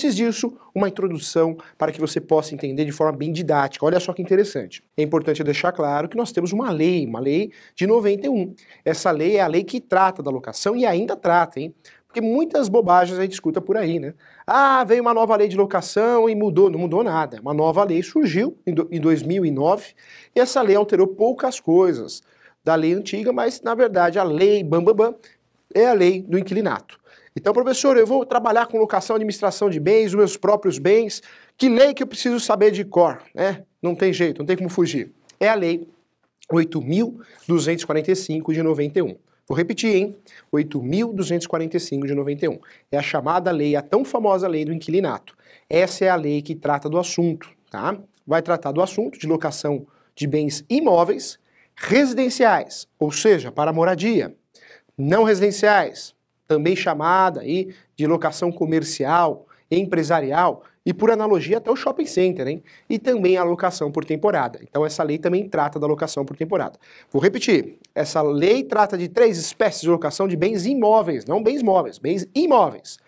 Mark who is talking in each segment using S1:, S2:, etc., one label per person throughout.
S1: Antes disso, uma introdução para que você possa entender de forma bem didática. Olha só que interessante. É importante deixar claro que nós temos uma lei, uma lei de 91. Essa lei é a lei que trata da locação e ainda trata, hein? Porque muitas bobagens a gente escuta por aí, né? Ah, veio uma nova lei de locação e mudou. Não mudou nada. Uma nova lei surgiu em 2009 e essa lei alterou poucas coisas da lei antiga, mas na verdade a lei Bambambam bam, bam, é a lei do inquilinato. Então, professor, eu vou trabalhar com locação, administração de bens, os meus próprios bens. Que lei que eu preciso saber de cor? Né? Não tem jeito, não tem como fugir. É a lei 8.245 de 91. Vou repetir, hein? 8.245 de 91. É a chamada lei, a tão famosa lei do inquilinato. Essa é a lei que trata do assunto, tá? Vai tratar do assunto de locação de bens imóveis residenciais, ou seja, para moradia, não residenciais, também chamada aí de locação comercial, empresarial e por analogia até o shopping center, hein? E também a locação por temporada. Então essa lei também trata da locação por temporada. Vou repetir, essa lei trata de três espécies de locação de bens imóveis, não bens móveis, bens imóveis.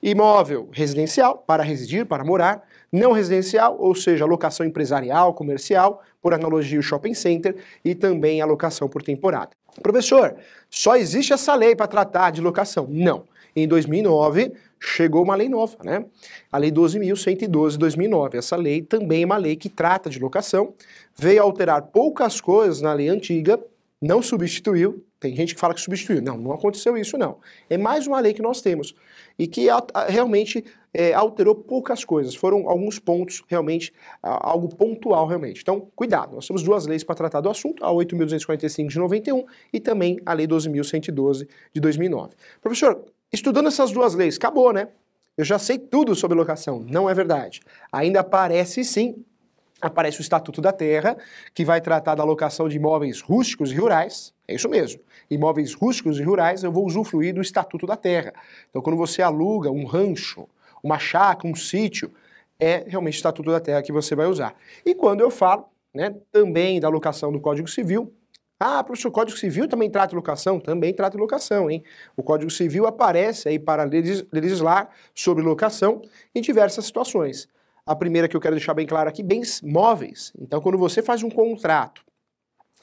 S1: Imóvel residencial para residir, para morar, não residencial, ou seja, locação empresarial, comercial, por analogia o shopping center e também a locação por temporada. Professor, só existe essa lei para tratar de locação? Não. Em 2009 chegou uma lei nova, né? A lei 12.112 de 2009. Essa lei também é uma lei que trata de locação, veio alterar poucas coisas na lei antiga, não substituiu. Tem gente que fala que substituiu. Não, não aconteceu isso não. É mais uma lei que nós temos e que a, a, realmente é, alterou poucas coisas. Foram alguns pontos, realmente, a, algo pontual, realmente. Então, cuidado. Nós temos duas leis para tratar do assunto, a 8.245 de 91 e também a Lei 12.112 de 2009. Professor, estudando essas duas leis, acabou, né? Eu já sei tudo sobre locação. Não é verdade. Ainda parece sim aparece o Estatuto da Terra, que vai tratar da alocação de imóveis rústicos e rurais. É isso mesmo. Imóveis rústicos e rurais, eu vou usufruir do Estatuto da Terra. Então, quando você aluga um rancho, uma chácara, um sítio, é realmente o Estatuto da Terra que você vai usar. E quando eu falo né, também da alocação do Código Civil, ah, professor, o Código Civil também trata locação? Também trata locação, hein? O Código Civil aparece aí para legislar sobre locação em diversas situações. A primeira que eu quero deixar bem claro aqui, bens móveis. Então, quando você faz um contrato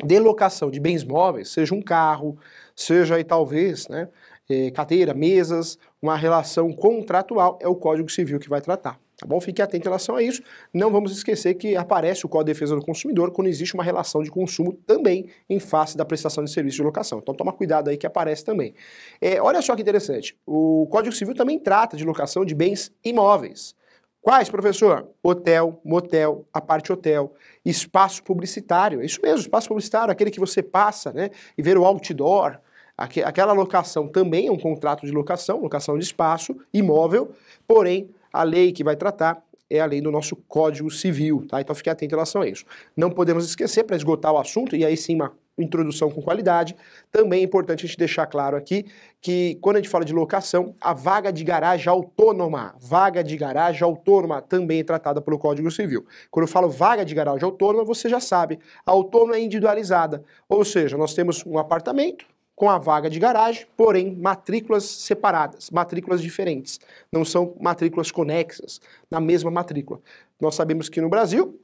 S1: de locação de bens móveis, seja um carro, seja aí talvez, né, eh, cadeira, mesas, uma relação contratual, é o Código Civil que vai tratar. Tá bom? Fique atento em relação a isso. Não vamos esquecer que aparece o Código de Defesa do Consumidor quando existe uma relação de consumo também em face da prestação de serviço de locação. Então toma cuidado aí que aparece também. É, olha só que interessante. O Código Civil também trata de locação de bens imóveis. Quais, professor? Hotel, motel, a parte hotel, espaço publicitário. É isso mesmo, espaço publicitário, aquele que você passa, né? E ver o outdoor. aquela locação também é um contrato de locação, locação de espaço, imóvel, porém a lei que vai tratar é a lei do nosso Código Civil, tá? Então fique atento em relação a isso. Não podemos esquecer, para esgotar o assunto, e aí sim uma introdução com qualidade. Também é importante a gente deixar claro aqui que quando a gente fala de locação, a vaga de garagem autônoma, vaga de garagem autônoma também é tratada pelo Código Civil. Quando eu falo vaga de garagem autônoma, você já sabe, a autônoma é individualizada, ou seja, nós temos um apartamento, com a vaga de garagem, porém matrículas separadas, matrículas diferentes, não são matrículas conexas na mesma matrícula. Nós sabemos que no Brasil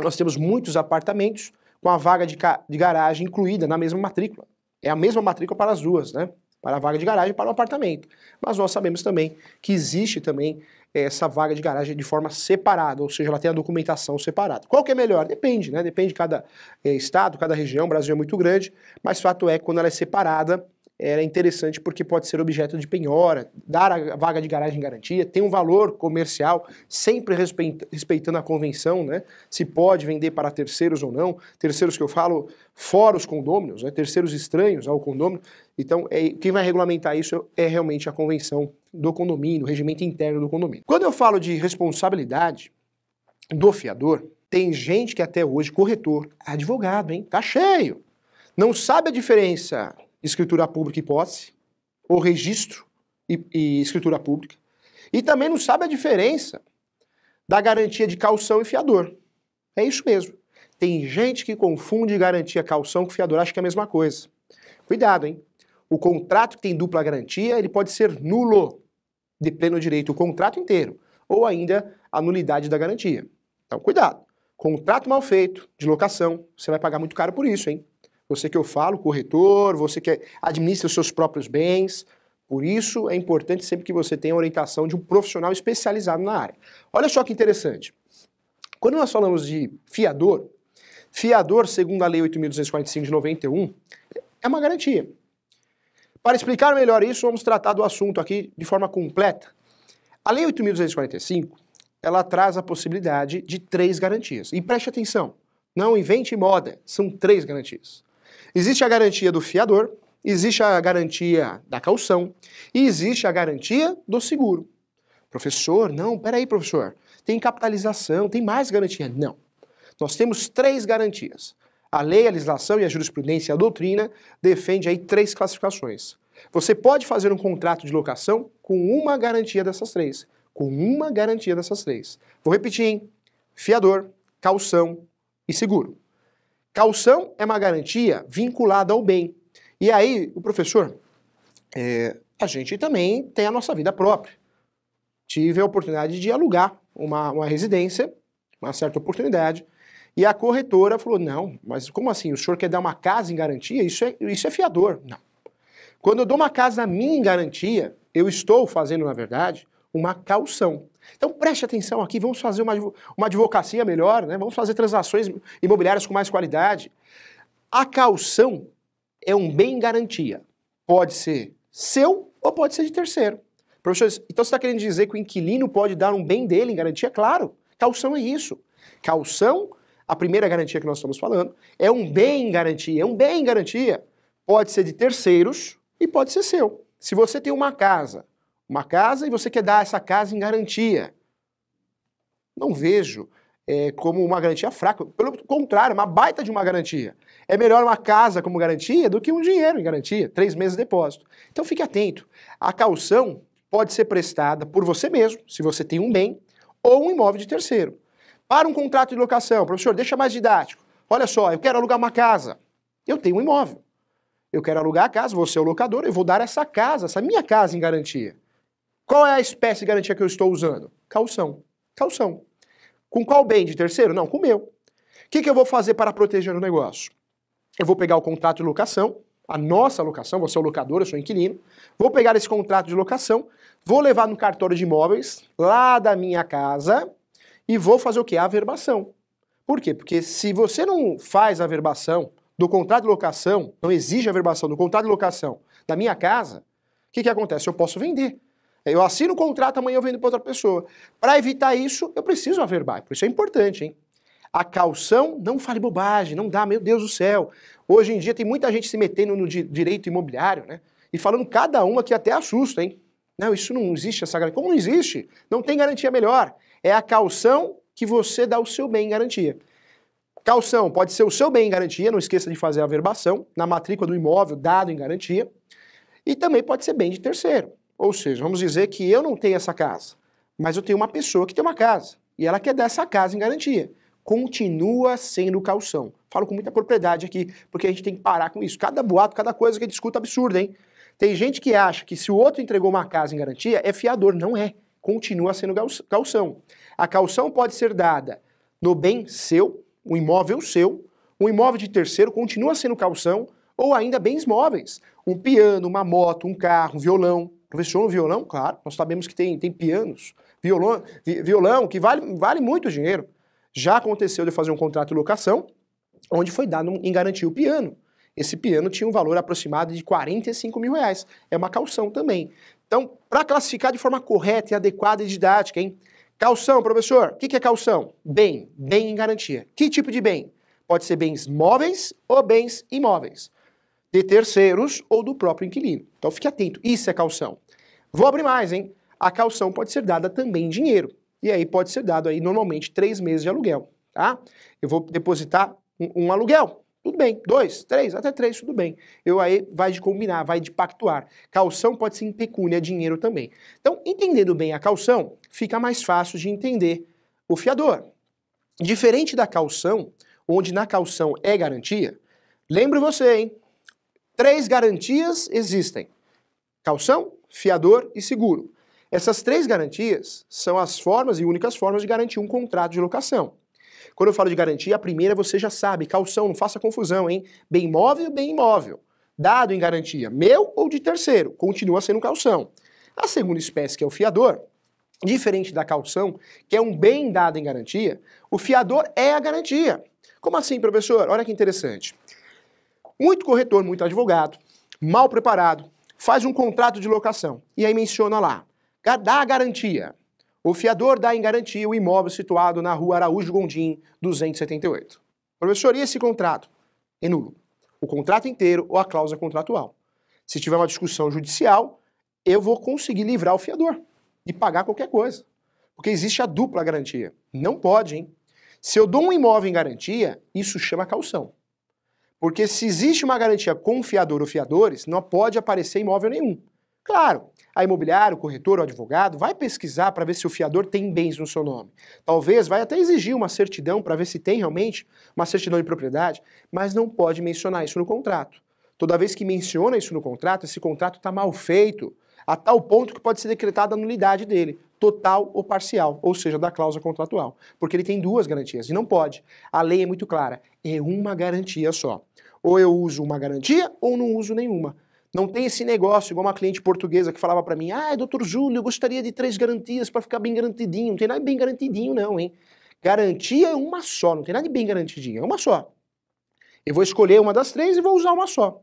S1: nós temos muitos apartamentos com a vaga de, de garagem incluída na mesma matrícula. É a mesma matrícula para as duas, né? Para a vaga de garagem e para o apartamento. Mas nós sabemos também que existe também eh, essa vaga de garagem de forma separada, ou seja, ela tem a documentação separada. Qual que é melhor? Depende, né? Depende de cada é, estado, cada região. O Brasil é muito grande, mas fato é que quando ela é separada, era interessante porque pode ser objeto de penhora, dar a vaga de garagem em garantia, tem um valor comercial, sempre respeitando a convenção, né? Se pode vender para terceiros ou não, terceiros que eu falo fora os condôminos, né? terceiros estranhos ao condomínio. Então, é, quem vai regulamentar isso é realmente a convenção do condomínio, o regimento interno do condomínio. Quando eu falo de responsabilidade do fiador, tem gente que até hoje, corretor, advogado, hein? Tá cheio. Não sabe a diferença escritura pública e posse, ou registro e, e escritura pública. E também não sabe a diferença da garantia de calção e fiador. É isso mesmo. Tem gente que confunde garantia calção com fiador, acha que é a mesma coisa. Cuidado, hein? O contrato que tem dupla garantia, ele pode ser nulo de pleno direito, o contrato inteiro, ou ainda a nulidade da garantia. Então, cuidado. Contrato mal feito de locação, você vai pagar muito caro por isso, hein? Você que eu falo, corretor, você que é, administra os seus próprios bens. Por isso é importante sempre que você tenha a orientação de um profissional especializado na área. Olha só que interessante. Quando nós falamos de fiador, fiador, segundo a Lei 8.245 de 91, é uma garantia. Para explicar melhor isso, vamos tratar do assunto aqui de forma completa. A Lei 8.245, ela traz a possibilidade de três garantias. E preste atenção, não invente moda, são três garantias. Existe a garantia do fiador, existe a garantia da calção e existe a garantia do seguro. Professor, não, peraí, professor. Tem capitalização, tem mais garantia. Não. Nós temos três garantias. A lei, a legislação e a jurisprudência a doutrina defende aí três classificações. Você pode fazer um contrato de locação com uma garantia dessas três. Com uma garantia dessas três. Vou repetir, hein? Fiador, calção e seguro. Calção é uma garantia vinculada ao bem. E aí, o professor, é, a gente também tem a nossa vida própria. Tive a oportunidade de alugar uma, uma residência, uma certa oportunidade, e a corretora falou: não, mas como assim? O senhor quer dar uma casa em garantia? Isso é, isso é fiador. Não. Quando eu dou uma casa minha em garantia, eu estou fazendo, na verdade, uma calção. Então preste atenção aqui, vamos fazer uma, uma advocacia melhor, né? vamos fazer transações imobiliárias com mais qualidade. A calção é um bem garantia. Pode ser seu ou pode ser de terceiro. Professor, então você está querendo dizer que o inquilino pode dar um bem dele em garantia? Claro, calção é isso. Calção, a primeira garantia que nós estamos falando, é um bem em garantia, é um bem em garantia. Pode ser de terceiros e pode ser seu. Se você tem uma casa uma casa e você quer dar essa casa em garantia. Não vejo é, como uma garantia fraca. Pelo contrário, uma baita de uma garantia. É melhor uma casa como garantia do que um dinheiro em garantia, três meses de depósito. Então fique atento. A calção pode ser prestada por você mesmo, se você tem um bem, ou um imóvel de terceiro. Para um contrato de locação, professor, deixa mais didático. Olha só, eu quero alugar uma casa. Eu tenho um imóvel. Eu quero alugar a casa, você é o locador, eu vou dar essa casa, essa minha casa em garantia. Qual é a espécie de garantia que eu estou usando? Calção. Calção. Com qual bem de terceiro? Não, com o meu. O que, que eu vou fazer para proteger o negócio? Eu vou pegar o contrato de locação, a nossa locação, você é o locador, eu sou o inquilino, vou pegar esse contrato de locação, vou levar no cartório de imóveis, lá da minha casa, e vou fazer o que? A verbação. Por quê? Porque se você não faz a verbação do contrato de locação, não exige a verbação do contrato de locação da minha casa, o que, que acontece? Eu posso vender. Eu assino o contrato, amanhã eu vendo para outra pessoa. Para evitar isso, eu preciso averbar. Por isso é importante, hein? A caução, não fale bobagem, não dá, meu Deus do céu. Hoje em dia tem muita gente se metendo no di direito imobiliário, né? E falando cada uma que até assusta, hein? Não, isso não existe essa garantia. Como não existe? Não tem garantia melhor. É a caução que você dá o seu bem em garantia. Calção pode ser o seu bem em garantia, não esqueça de fazer a verbação na matrícula do imóvel dado em garantia, e também pode ser bem de terceiro. Ou seja, vamos dizer que eu não tenho essa casa, mas eu tenho uma pessoa que tem uma casa e ela quer dar essa casa em garantia. Continua sendo calção. Falo com muita propriedade aqui, porque a gente tem que parar com isso. Cada boato, cada coisa que a gente escuta é absurda, hein? Tem gente que acha que se o outro entregou uma casa em garantia, é fiador. Não é. Continua sendo calção. A calção pode ser dada no bem seu, um imóvel seu, um imóvel de terceiro, continua sendo calção, ou ainda bens móveis. Um piano, uma moto, um carro, um violão. Coleciona violão? Claro, nós sabemos que tem, tem pianos. Violão, violão que vale, vale muito dinheiro. Já aconteceu de fazer um contrato de locação, onde foi dado um, em garantia o piano. Esse piano tinha um valor aproximado de 45 mil reais. É uma calção também. Então, para classificar de forma correta e adequada e didática, hein? Calção, professor, o que, que é calção? Bem, bem em garantia. Que tipo de bem? Pode ser bens móveis ou bens imóveis de terceiros ou do próprio inquilino. Então fique atento, isso é calção. Vou abrir mais, hein? A calção pode ser dada também em dinheiro. E aí pode ser dado aí normalmente três meses de aluguel, tá? Eu vou depositar um, um aluguel, tudo bem. Dois, três, até três, tudo bem. Eu aí vai de combinar, vai de pactuar. Calção pode ser em pecúnia, dinheiro também. Então, entendendo bem a calção, fica mais fácil de entender o fiador. Diferente da calção, onde na calção é garantia, lembre você, hein? Três garantias existem: calção, fiador e seguro. Essas três garantias são as formas e únicas formas de garantir um contrato de locação. Quando eu falo de garantia, a primeira você já sabe, calção, não faça confusão, hein? Bem móvel, bem imóvel. Dado em garantia, meu ou de terceiro, continua sendo calção. A segunda espécie, que é o fiador, diferente da calção, que é um bem dado em garantia, o fiador é a garantia. Como assim, professor? Olha que interessante muito corretor, muito advogado, mal preparado, faz um contrato de locação e aí menciona lá, dá a garantia. O fiador dá em garantia o imóvel situado na rua Araújo Gondim, 278. Professor, e esse contrato? É nulo. O contrato inteiro ou a cláusula contratual. Se tiver uma discussão judicial, eu vou conseguir livrar o fiador e pagar qualquer coisa. Porque existe a dupla garantia. Não pode, hein? Se eu dou um imóvel em garantia, isso chama calção. Porque se existe uma garantia com fiador ou fiadores, não pode aparecer imóvel nenhum. Claro, a imobiliária, o corretor, o advogado vai pesquisar para ver se o fiador tem bens no seu nome. Talvez vai até exigir uma certidão para ver se tem realmente uma certidão de propriedade, mas não pode mencionar isso no contrato. Toda vez que menciona isso no contrato, esse contrato está mal feito, a tal ponto que pode ser decretada a nulidade dele total ou parcial, ou seja, da cláusula contratual, porque ele tem duas garantias e não pode. A lei é muito clara, é uma garantia só. Ou eu uso uma garantia ou não uso nenhuma. Não tem esse negócio, igual uma cliente portuguesa que falava para mim, ah, doutor Júlio, eu gostaria de três garantias para ficar bem garantidinho. Não tem nada de bem garantidinho não, hein? Garantia é uma só, não tem nada de bem garantidinho, é uma só. Eu vou escolher uma das três e vou usar uma só.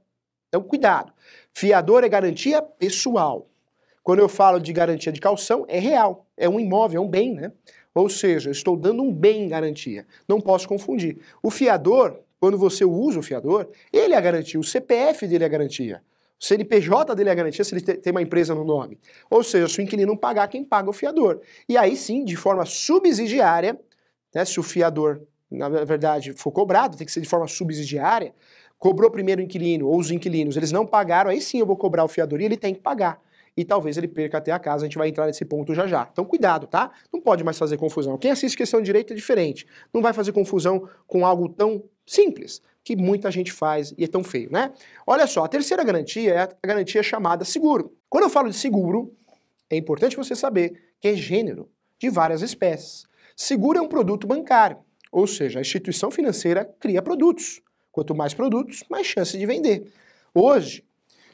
S1: Então, cuidado. Fiador é garantia pessoal. Quando eu falo de garantia de calção, é real, é um imóvel, é um bem, né? Ou seja, estou dando um bem em garantia. Não posso confundir. O fiador, quando você usa o fiador, ele é a garantia, o CPF dele é a garantia. O CNPJ dele é a garantia se ele tem uma empresa no nome. Ou seja, se o inquilino não pagar, quem paga o fiador. E aí sim, de forma subsidiária, né, se o fiador, na verdade, for cobrado, tem que ser de forma subsidiária, cobrou primeiro o inquilino ou os inquilinos, eles não pagaram, aí sim eu vou cobrar o fiador e ele tem que pagar e talvez ele perca até a casa. A gente vai entrar nesse ponto já já. Então cuidado, tá? Não pode mais fazer confusão. Quem assiste questão de direito é diferente. Não vai fazer confusão com algo tão simples que muita gente faz e é tão feio, né? Olha só, a terceira garantia é a garantia chamada seguro. Quando eu falo de seguro, é importante você saber que é gênero de várias espécies. Seguro é um produto bancário, ou seja, a instituição financeira cria produtos. Quanto mais produtos, mais chance de vender. Hoje,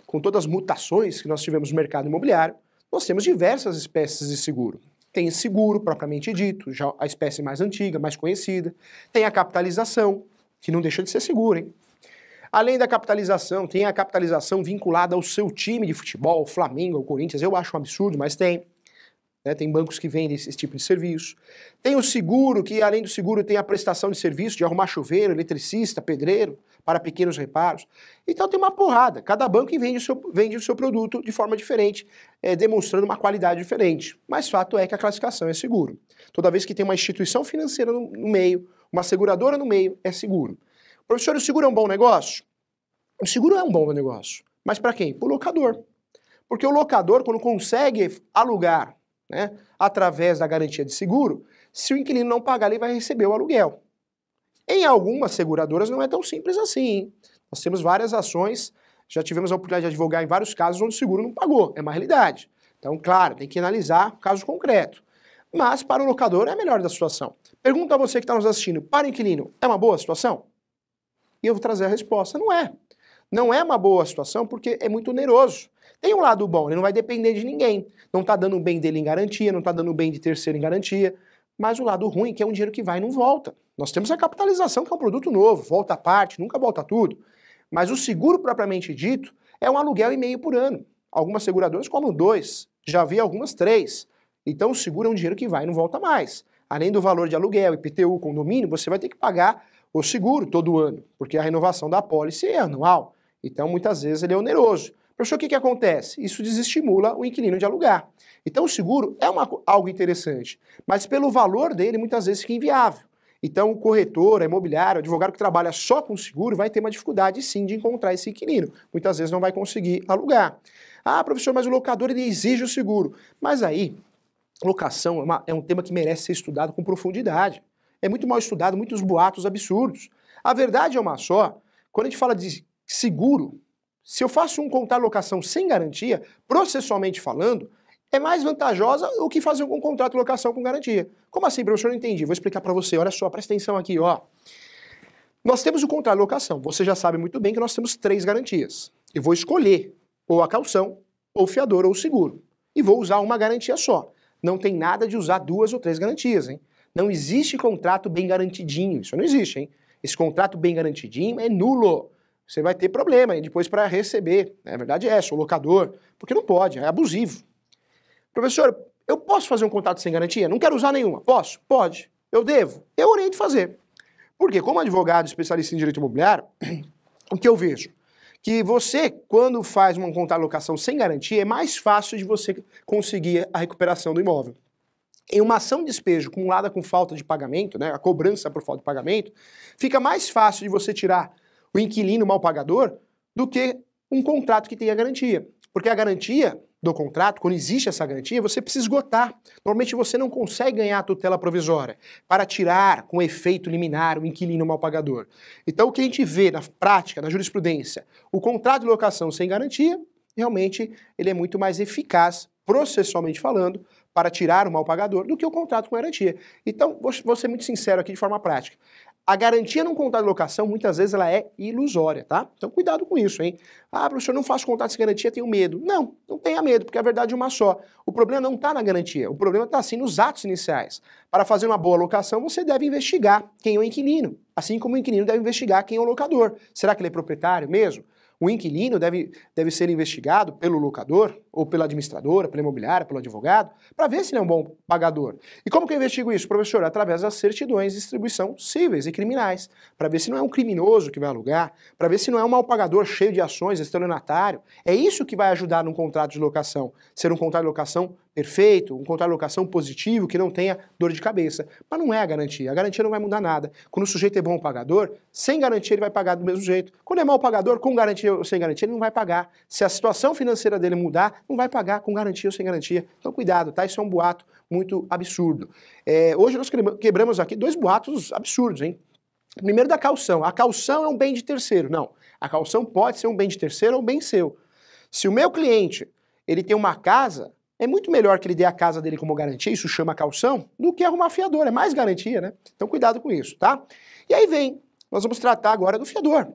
S1: com todas as mutações que nós tivemos no mercado imobiliário, nós temos diversas espécies de seguro. Tem seguro propriamente dito, já a espécie mais antiga, mais conhecida. Tem a capitalização, que não deixa de ser seguro, hein? Além da capitalização, tem a capitalização vinculada ao seu time de futebol, Flamengo, ou Corinthians, eu acho um absurdo, mas tem. Né? Tem bancos que vendem esse, esse tipo de serviço. Tem o seguro, que além do seguro tem a prestação de serviço de arrumar chuveiro, eletricista, pedreiro para pequenos reparos. Então tem uma porrada. Cada banco vende o seu, vende o seu produto de forma diferente, é, demonstrando uma qualidade diferente. Mas fato é que a classificação é seguro. Toda vez que tem uma instituição financeira no, no meio, uma seguradora no meio, é seguro. Professor, o seguro é um bom negócio? O seguro é um bom negócio. Mas para quem? Para o locador. Porque o locador, quando consegue alugar né, através da garantia de seguro, se o inquilino não pagar, ele vai receber o aluguel. Em algumas seguradoras não é tão simples assim. Hein? Nós temos várias ações, já tivemos a oportunidade de advogar em vários casos onde o seguro não pagou, é uma realidade. Então, claro, tem que analisar o caso concreto. Mas para o locador é a melhor da situação. Pergunta a você que está nos assistindo, para inquilino, é uma boa situação? E eu vou trazer a resposta, não é. Não é uma boa situação porque é muito oneroso. Tem um lado bom, ele não vai depender de ninguém. Não está dando o bem dele em garantia, não está dando o bem de terceiro em garantia. Mas o lado ruim é que é um dinheiro que vai e não volta. Nós temos a capitalização, que é um produto novo, volta a parte, nunca volta tudo. Mas o seguro propriamente dito é um aluguel e meio por ano. Algumas seguradoras cobram dois, já vi algumas três. Então o seguro é um dinheiro que vai e não volta mais. Além do valor de aluguel, IPTU, condomínio, você vai ter que pagar o seguro todo ano, porque é a renovação da apólice é anual. Então muitas vezes ele é oneroso. Professor, o que, que acontece? Isso desestimula o inquilino de alugar. Então, o seguro é uma, algo interessante, mas pelo valor dele, muitas vezes fica inviável. Então, o corretor, a imobiliária, o advogado que trabalha só com seguro vai ter uma dificuldade, sim, de encontrar esse inquilino. Muitas vezes não vai conseguir alugar. Ah, professor, mas o locador ele exige o seguro. Mas aí, locação é, uma, é um tema que merece ser estudado com profundidade. É muito mal estudado, muitos boatos absurdos. A verdade é uma só. Quando a gente fala de seguro, se eu faço um contrato de locação sem garantia, processualmente falando, é mais vantajosa o que fazer um contrato de locação com garantia. Como assim, professor? Não entendi. Vou explicar para você. Olha só, presta atenção aqui, ó. Nós temos o contrato de locação. Você já sabe muito bem que nós temos três garantias. Eu vou escolher ou a calção, ou o fiador, ou o seguro. E vou usar uma garantia só. Não tem nada de usar duas ou três garantias, hein? Não existe contrato bem garantidinho. Isso não existe, hein? Esse contrato bem garantidinho é nulo você vai ter problema depois para receber. Né? A verdade é essa, o locador, porque não pode, é abusivo. Professor, eu posso fazer um contrato sem garantia? Não quero usar nenhuma. Posso? Pode. Eu devo? Eu oriento fazer. Porque como advogado especialista em direito imobiliário, o que eu vejo? Que você, quando faz uma contrato de locação sem garantia, é mais fácil de você conseguir a recuperação do imóvel. Em uma ação de despejo acumulada com falta de pagamento, né, a cobrança por falta de pagamento, fica mais fácil de você tirar o inquilino mal pagador do que um contrato que tenha garantia. Porque a garantia do contrato, quando existe essa garantia, você precisa esgotar. Normalmente você não consegue ganhar a tutela provisória para tirar com efeito liminar o inquilino mal pagador. Então o que a gente vê na prática, na jurisprudência, o contrato de locação sem garantia, realmente ele é muito mais eficaz, processualmente falando, para tirar o mal pagador do que o contrato com garantia. Então, vou ser muito sincero aqui de forma prática. A garantia num contrato de locação, muitas vezes, ela é ilusória, tá? Então, cuidado com isso, hein? Ah, professor, não faço contrato sem garantia, tenho medo. Não, não tenha medo, porque a verdade é uma só. O problema não está na garantia, o problema está, sim, nos atos iniciais. Para fazer uma boa locação, você deve investigar quem é o inquilino, assim como o inquilino deve investigar quem é o locador. Será que ele é proprietário mesmo? O inquilino deve, deve ser investigado pelo locador, ou pela administradora, pela imobiliária, pelo advogado, para ver se ele é um bom pagador. E como que eu investigo isso, professor? Através das certidões de distribuição cíveis e criminais, para ver se não é um criminoso que vai alugar, para ver se não é um mal pagador cheio de ações, estelionatário. É isso que vai ajudar num contrato de locação, ser um contrato de locação perfeito, um contrato de locação positivo, que não tenha dor de cabeça. Mas não é a garantia. A garantia não vai mudar nada. Quando o sujeito é bom pagador, sem garantia ele vai pagar do mesmo jeito. Quando é mau pagador, com garantia ou sem garantia, ele não vai pagar. Se a situação financeira dele mudar, não vai pagar com garantia ou sem garantia. Então cuidado, tá? Isso é um boato muito absurdo. É, hoje nós quebramos aqui dois boatos absurdos, hein? Primeiro da calção. A calção é um bem de terceiro. Não. A calção pode ser um bem de terceiro ou um bem seu. Se o meu cliente ele tem uma casa, é muito melhor que ele dê a casa dele como garantia, isso chama calção, do que arrumar fiador, é mais garantia, né? Então cuidado com isso, tá? E aí vem, nós vamos tratar agora do fiador.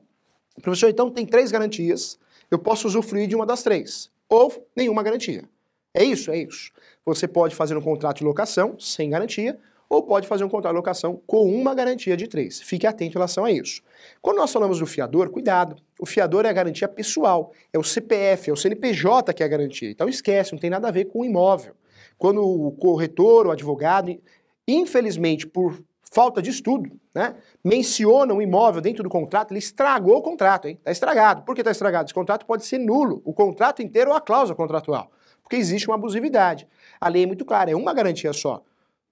S1: O professor, então, tem três garantias, eu posso usufruir de uma das três, ou nenhuma garantia. É isso, é isso. Você pode fazer um contrato de locação sem garantia, ou pode fazer um contrato de locação com uma garantia de três. Fique atento em relação a isso. Quando nós falamos do fiador, cuidado. O fiador é a garantia pessoal, é o CPF, é o CNPJ que é a garantia. Então esquece, não tem nada a ver com o imóvel. Quando o corretor, o advogado, infelizmente, por falta de estudo, né, menciona um imóvel dentro do contrato, ele estragou o contrato, hein? Está estragado. Por que está estragado? Esse contrato pode ser nulo, o contrato inteiro ou é a cláusula contratual, porque existe uma abusividade. A lei é muito clara, é uma garantia só.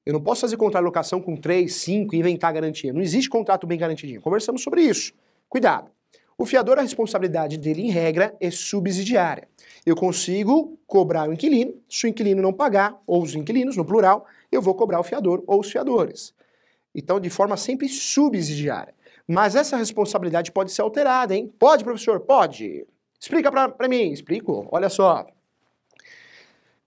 S1: Eu não posso fazer locação com 3, 5 e inventar garantia. Não existe contrato bem garantidinho. Conversamos sobre isso. Cuidado. O fiador, a responsabilidade dele, em regra, é subsidiária. Eu consigo cobrar o inquilino, se o inquilino não pagar, ou os inquilinos, no plural, eu vou cobrar o fiador ou os fiadores. Então, de forma sempre subsidiária. Mas essa responsabilidade pode ser alterada, hein? Pode, professor? Pode. Explica para mim. Explico. Olha só.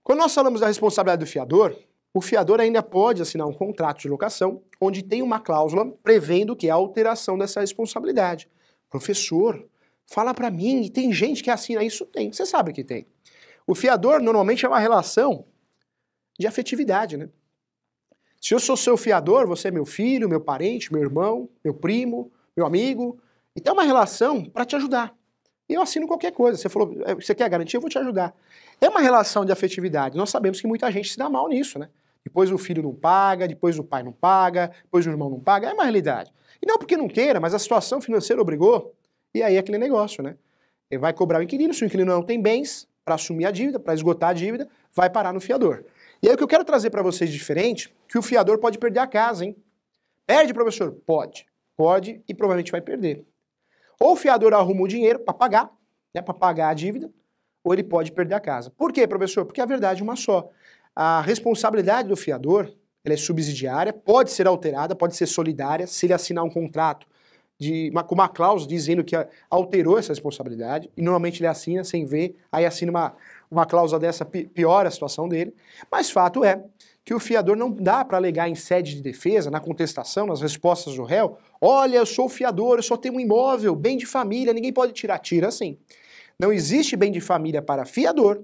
S1: Quando nós falamos da responsabilidade do fiador, o fiador ainda pode assinar um contrato de locação onde tem uma cláusula prevendo que é a alteração dessa responsabilidade. Professor, fala para mim, e tem gente que assina isso? Tem, você sabe que tem. O fiador normalmente é uma relação de afetividade, né? Se eu sou seu fiador, você é meu filho, meu parente, meu irmão, meu primo, meu amigo. Então é uma relação para te ajudar. Eu assino qualquer coisa. Você falou, é, você quer garantia? Eu vou te ajudar. É uma relação de afetividade. Nós sabemos que muita gente se dá mal nisso, né? Depois o filho não paga, depois o pai não paga, depois o irmão não paga. É uma realidade. E não porque não queira, mas a situação financeira obrigou. E aí é aquele negócio, né? Ele vai cobrar o inquilino, se o inquilino não tem bens para assumir a dívida, para esgotar a dívida, vai parar no fiador. E aí o que eu quero trazer para vocês de diferente, que o fiador pode perder a casa, hein? Perde, professor? Pode. Pode e provavelmente vai perder. Ou o fiador arruma o dinheiro para pagar, né, para pagar a dívida, ou ele pode perder a casa. Por quê, professor? Porque a verdade é uma só. A responsabilidade do fiador ela é subsidiária, pode ser alterada, pode ser solidária, se ele assinar um contrato de uma, com uma cláusula dizendo que alterou essa responsabilidade, e normalmente ele assina sem ver, aí assina uma, uma cláusula dessa, piora a situação dele. Mas fato é que o fiador não dá para alegar em sede de defesa, na contestação, nas respostas do réu, olha, eu sou fiador, eu só tenho um imóvel, bem de família, ninguém pode tirar. Tira assim. Não existe bem de família para fiador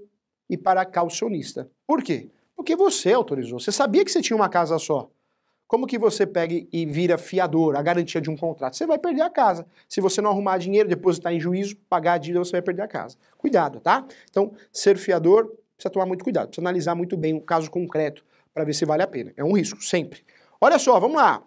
S1: e para calcionista. Por quê? Porque você autorizou. Você sabia que você tinha uma casa só. Como que você pega e vira fiador, a garantia de um contrato? Você vai perder a casa. Se você não arrumar dinheiro, depositar em juízo, pagar a dívida, você vai perder a casa. Cuidado, tá? Então, ser fiador, precisa tomar muito cuidado, precisa analisar muito bem o caso concreto para ver se vale a pena. É um risco, sempre. Olha só, vamos lá.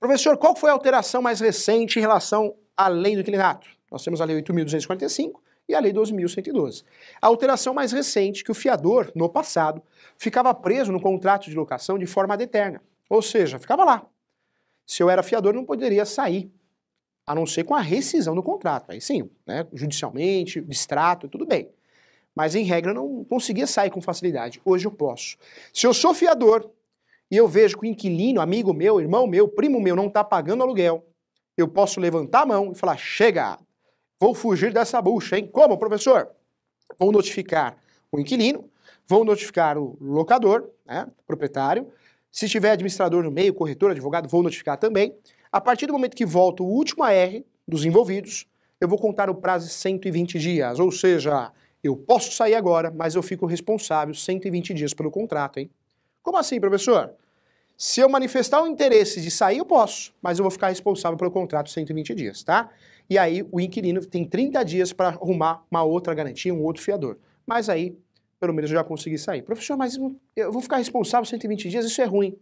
S1: Professor, qual foi a alteração mais recente em relação à lei do inquilinato? Nós temos a lei 8.245, e a Lei 12.112. A alteração mais recente que o fiador, no passado, ficava preso no contrato de locação de forma eterna, ou seja, ficava lá. Se eu era fiador, não poderia sair, a não ser com a rescisão do contrato. Aí sim, né, judicialmente, distrato, tudo bem. Mas, em regra, não conseguia sair com facilidade. Hoje eu posso. Se eu sou fiador e eu vejo que o inquilino, amigo meu, irmão meu, primo meu, não está pagando aluguel, eu posso levantar a mão e falar: chega, Vou fugir dessa bucha, hein? Como, professor? Vão notificar o inquilino, vão notificar o locador, né, proprietário. Se tiver administrador no meio, corretor, advogado, vou notificar também. A partir do momento que volta o último AR dos envolvidos, eu vou contar o prazo de 120 dias, ou seja, eu posso sair agora, mas eu fico responsável 120 dias pelo contrato, hein? Como assim, professor? Se eu manifestar o interesse de sair, eu posso, mas eu vou ficar responsável pelo contrato 120 dias, tá? e aí o inquilino tem 30 dias para arrumar uma outra garantia, um outro fiador. Mas aí, pelo menos eu já consegui sair. Professor, mas eu vou ficar responsável 120 dias? Isso é ruim.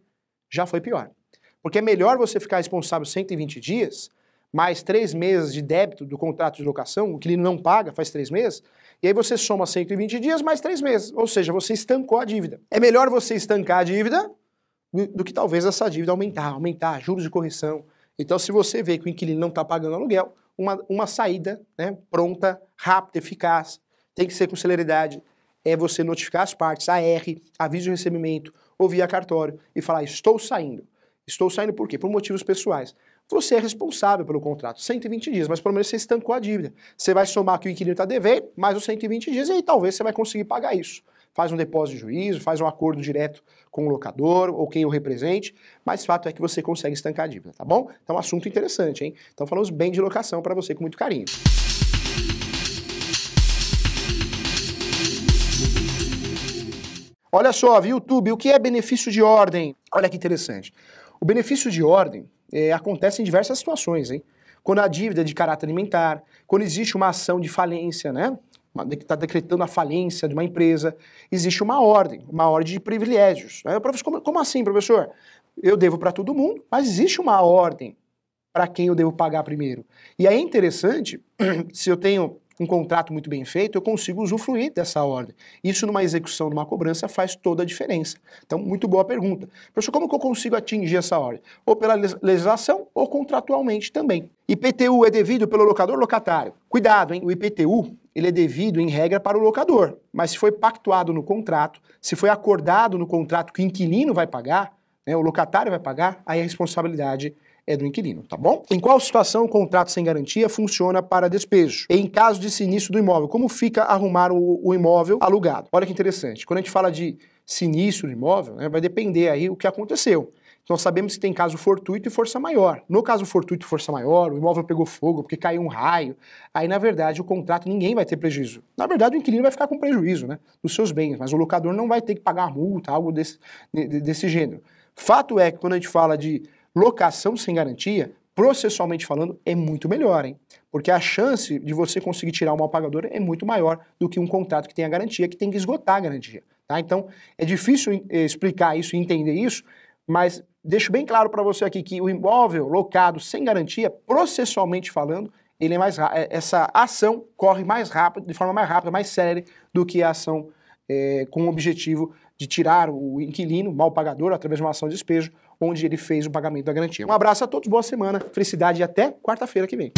S1: Já foi pior. Porque é melhor você ficar responsável 120 dias, mais três meses de débito do contrato de locação, o inquilino não paga, faz três meses, e aí você soma 120 dias mais três meses. Ou seja, você estancou a dívida. É melhor você estancar a dívida do que talvez essa dívida aumentar, aumentar, juros de correção. Então, se você vê que o inquilino não está pagando aluguel, uma, uma saída né, pronta, rápida, eficaz, tem que ser com celeridade. É você notificar as partes, AR, aviso de recebimento, ou via cartório e falar: estou saindo. Estou saindo por quê? Por motivos pessoais. Você é responsável pelo contrato, 120 dias, mas pelo menos você estancou a dívida. Você vai somar que o inquilino está devendo, mais os 120 dias, e aí talvez você vai conseguir pagar isso faz um depósito de juízo, faz um acordo direto com o locador ou quem o represente, mas fato é que você consegue estancar a dívida, tá bom? Então, assunto interessante, hein? Então, falamos bem de locação para você com muito carinho. Olha só, YouTube, o que é benefício de ordem? Olha que interessante. O benefício de ordem é, acontece em diversas situações, hein? Quando a dívida é de caráter alimentar, quando existe uma ação de falência, né? está decretando a falência de uma empresa, existe uma ordem, uma ordem de privilégios. Aí professor, como, como assim, professor? Eu devo para todo mundo, mas existe uma ordem para quem eu devo pagar primeiro. E é interessante, se eu tenho um contrato muito bem feito, eu consigo usufruir dessa ordem. Isso numa execução, numa cobrança, faz toda a diferença. Então, muito boa pergunta. Professor, como que eu consigo atingir essa ordem? Ou pela legislação ou contratualmente também. IPTU é devido pelo locador locatário. Cuidado, hein? O IPTU ele é devido, em regra, para o locador. Mas se foi pactuado no contrato, se foi acordado no contrato que o inquilino vai pagar, né, o locatário vai pagar, aí a responsabilidade é do inquilino, tá bom? Em qual situação o contrato sem garantia funciona para despejo? Em caso de sinistro do imóvel, como fica arrumar o, o imóvel alugado? Olha que interessante, quando a gente fala de sinistro do imóvel, né, vai depender aí o que aconteceu. Nós sabemos que tem caso fortuito e força maior. No caso fortuito e força maior, o imóvel pegou fogo porque caiu um raio. Aí, na verdade, o contrato ninguém vai ter prejuízo. Na verdade, o inquilino vai ficar com prejuízo né, dos seus bens, mas o locador não vai ter que pagar multa, algo desse, desse gênero. Fato é que quando a gente fala de locação sem garantia, processualmente falando, é muito melhor, hein? Porque a chance de você conseguir tirar uma pagador é muito maior do que um contrato que tem a garantia, que tem que esgotar a garantia. Tá? Então, é difícil eh, explicar isso e entender isso, mas deixo bem claro para você aqui que o imóvel locado sem garantia, processualmente falando, ele é mais é, essa ação corre mais rápido, de forma mais rápida, mais célere do que a ação é, com o objetivo de tirar o inquilino, mal pagador, através de uma ação de despejo, onde ele fez o pagamento da garantia. Um abraço a todos, boa semana, felicidade e até quarta-feira que vem.